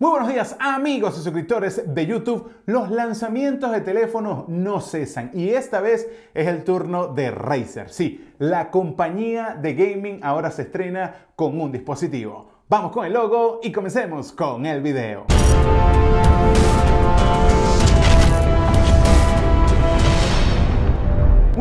Muy buenos días amigos y suscriptores de YouTube. Los lanzamientos de teléfonos no cesan y esta vez es el turno de Razer. Sí, la compañía de gaming ahora se estrena con un dispositivo. Vamos con el logo y comencemos con el video.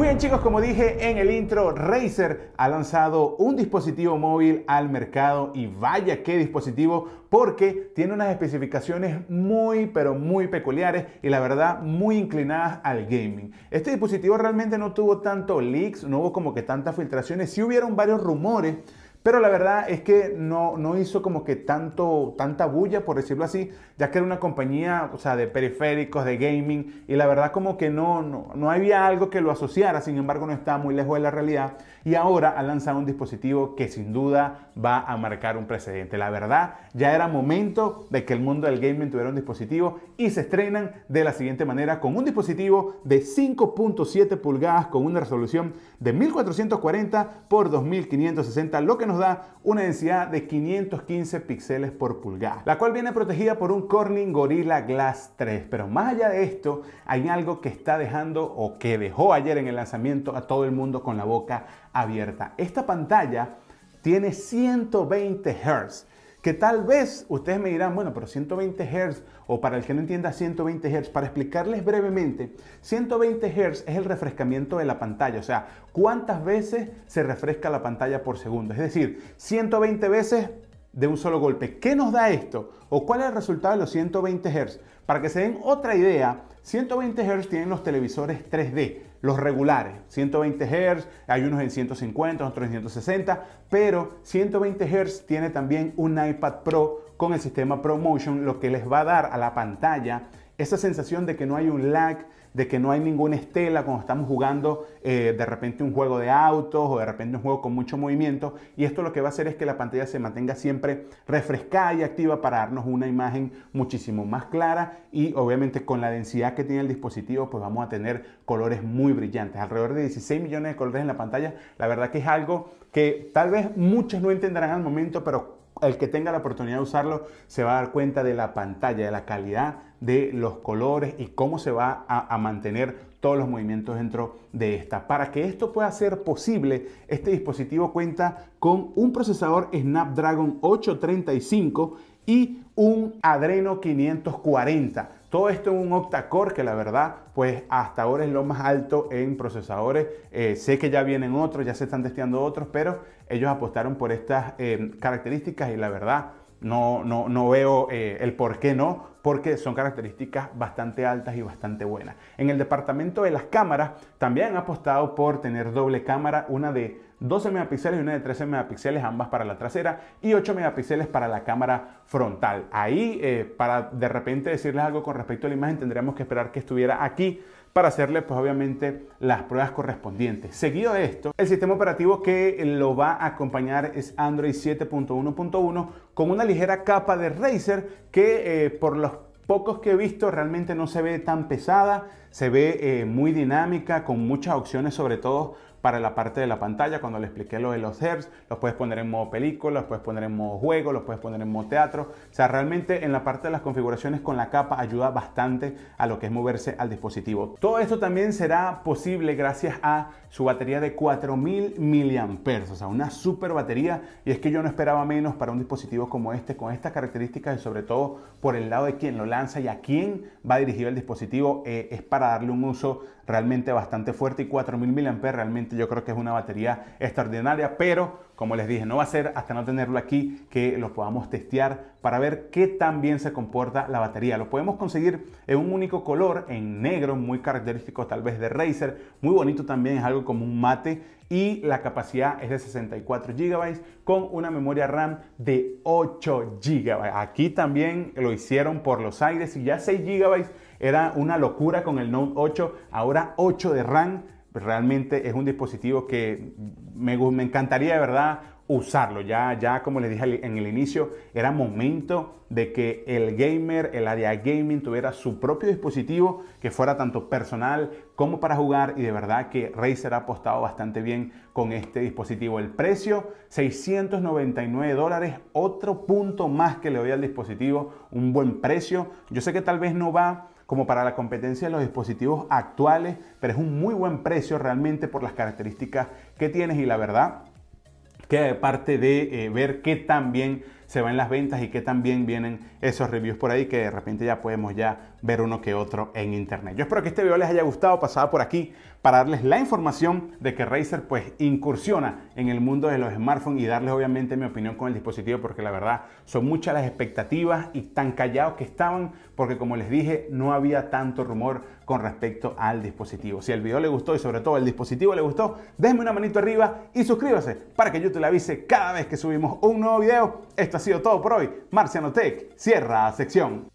bien chicos, como dije en el intro, Razer ha lanzado un dispositivo móvil al mercado y vaya qué dispositivo porque tiene unas especificaciones muy pero muy peculiares y la verdad muy inclinadas al gaming. Este dispositivo realmente no tuvo tanto leaks, no hubo como que tantas filtraciones, sí hubieron varios rumores pero la verdad es que no, no hizo como que tanto, tanta bulla, por decirlo así, ya que era una compañía, o sea, de periféricos, de gaming, y la verdad como que no, no, no había algo que lo asociara, sin embargo no está muy lejos de la realidad, y ahora ha lanzado un dispositivo que sin duda va a marcar un precedente. La verdad, ya era momento de que el mundo del gaming tuviera un dispositivo, y se estrenan de la siguiente manera con un dispositivo de 5.7 pulgadas con una resolución de 1440 por 2560, lo que nos da una densidad de 515 píxeles por pulgada, la cual viene protegida por un Corning Gorilla Glass 3. Pero más allá de esto, hay algo que está dejando o que dejó ayer en el lanzamiento a todo el mundo con la boca abierta. Esta pantalla tiene 120 Hz que tal vez ustedes me dirán, bueno, pero 120 Hz, o para el que no entienda 120 Hz, para explicarles brevemente, 120 Hz es el refrescamiento de la pantalla, o sea, cuántas veces se refresca la pantalla por segundo, es decir, 120 veces de un solo golpe. ¿Qué nos da esto? ¿O cuál es el resultado de los 120 Hz? Para que se den otra idea, 120 Hz tienen los televisores 3D, los regulares, 120 Hz, hay unos en 150, otros en 160, pero 120 Hz tiene también un iPad Pro con el sistema ProMotion, lo que les va a dar a la pantalla esa sensación de que no hay un lag, de que no hay ninguna estela cuando estamos jugando eh, de repente un juego de autos o de repente un juego con mucho movimiento. Y esto lo que va a hacer es que la pantalla se mantenga siempre refrescada y activa para darnos una imagen muchísimo más clara. Y obviamente con la densidad que tiene el dispositivo, pues vamos a tener colores muy brillantes. Alrededor de 16 millones de colores en la pantalla. La verdad que es algo que tal vez muchos no entenderán al momento, pero el que tenga la oportunidad de usarlo se va a dar cuenta de la pantalla, de la calidad de los colores y cómo se va a, a, mantener todos los movimientos dentro de esta. Para que esto pueda ser posible, este dispositivo cuenta con un procesador Snapdragon 835 y un Adreno 540 todo esto en un octa que la verdad, pues hasta ahora es lo más alto en procesadores. Eh, sé que ya vienen otros, ya se están testeando otros, pero ellos apostaron por estas eh, características y la verdad no, no, no veo eh, el por qué no, porque son características bastante altas y bastante buenas. En el departamento de las cámaras también han apostado por tener doble cámara, una de 12 megapíxeles y una de 13 megapíxeles, ambas para la trasera, y 8 megapíxeles para la cámara frontal. Ahí, eh, para de repente decirles algo con respecto a la imagen, tendríamos que esperar que estuviera aquí para hacerle pues obviamente las pruebas correspondientes. Seguido de esto, el sistema operativo que lo va a acompañar es Android 7.1.1 con una ligera capa de Razer que eh, por lo pocos que he visto realmente no se ve tan pesada, se ve eh, muy dinámica, con muchas opciones sobre todo para la parte de la pantalla, cuando le expliqué lo de los hertz, los puedes poner en modo película, los puedes poner en modo juego, los puedes poner en modo teatro. O sea, realmente en la parte de las configuraciones con la capa ayuda bastante a lo que es moverse al dispositivo. Todo esto también será posible gracias a su batería de 4000 mAh, o sea, una super batería. Y es que yo no esperaba menos para un dispositivo como este, con estas características y sobre todo por el lado de quién lo lanza y a quién va dirigido el dispositivo, eh, es para darle un uso realmente bastante fuerte y 4000 mAh realmente yo creo que es una batería extraordinaria, pero como les dije, no va a ser hasta no tenerlo aquí que lo podamos testear para ver qué tan bien se comporta la batería. Lo podemos conseguir en un único color, en negro, muy característico tal vez de Razer, muy bonito también, es algo como un mate y la capacidad es de 64 GB con una memoria RAM de 8 GB. Aquí también lo hicieron por los aires y ya 6 GB era una locura con el Note 8, ahora 8 de RAM realmente es un dispositivo que me, me encantaría de verdad usarlo. Ya, ya como les dije en el inicio, era momento de que el gamer, el área gaming, tuviera su propio dispositivo que fuera tanto personal como para jugar y de verdad que Razer ha apostado bastante bien con este dispositivo. El precio, 699 dólares, otro punto más que le doy al dispositivo, un buen precio. Yo sé que tal vez no va como para la competencia de los dispositivos actuales, pero es un muy buen precio realmente por las características que tienes y la verdad que parte de eh, ver qué tan bien se van las ventas y que también vienen esos reviews por ahí que de repente ya podemos ya ver uno que otro en internet. Yo espero que este video les haya gustado, pasado por aquí para darles la información de que Razer pues incursiona en el mundo de los smartphones y darles obviamente mi opinión con el dispositivo porque la verdad son muchas las expectativas y tan callados que estaban porque como les dije no había tanto rumor con respecto al dispositivo. Si el video le gustó y sobre todo el dispositivo le gustó, déjeme una manito arriba y suscríbase para que YouTube le avise cada vez que subimos un nuevo video. Esto ha sido todo por hoy. Marciano Tech cierra sección.